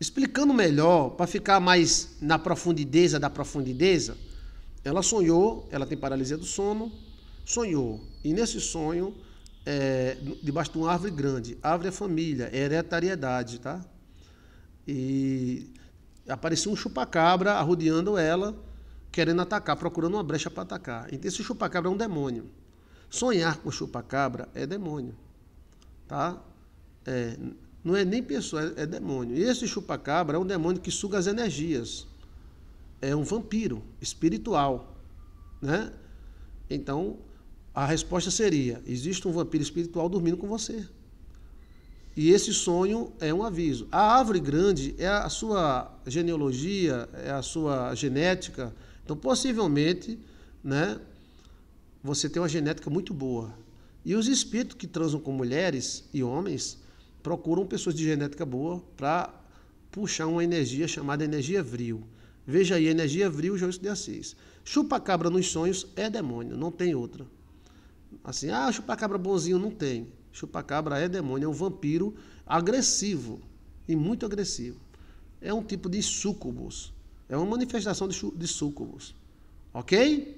Explicando melhor, para ficar mais na profundidade da profundidade, ela sonhou, ela tem paralisia do sono, sonhou. E nesse sonho, é, debaixo de uma árvore grande, árvore é família, é hereditariedade, tá? E apareceu um chupacabra arrodeando ela, querendo atacar, procurando uma brecha para atacar. Então esse chupacabra é um demônio. Sonhar com chupacabra é demônio, tá? É, não é nem pessoa, é, é, demônio. E esse chupacabra é um demônio que suga as energias. É um vampiro espiritual, né? Então, a resposta seria: existe um vampiro espiritual dormindo com você. E esse sonho é um aviso. A árvore grande é a sua genealogia, é a sua genética. Então, possivelmente, né, você tem uma genética muito boa. E os espíritos que transam com mulheres e homens, procuram pessoas de genética boa para puxar uma energia chamada energia vril. Veja aí, energia vril, João de Assis. Chupa-cabra nos sonhos é demônio, não tem outra. Assim, ah, chupa-cabra bonzinho, não tem. Chupa-cabra é demônio, é um vampiro agressivo e muito agressivo. É um tipo de sucubus. É uma manifestação de, de sucubus. Ok?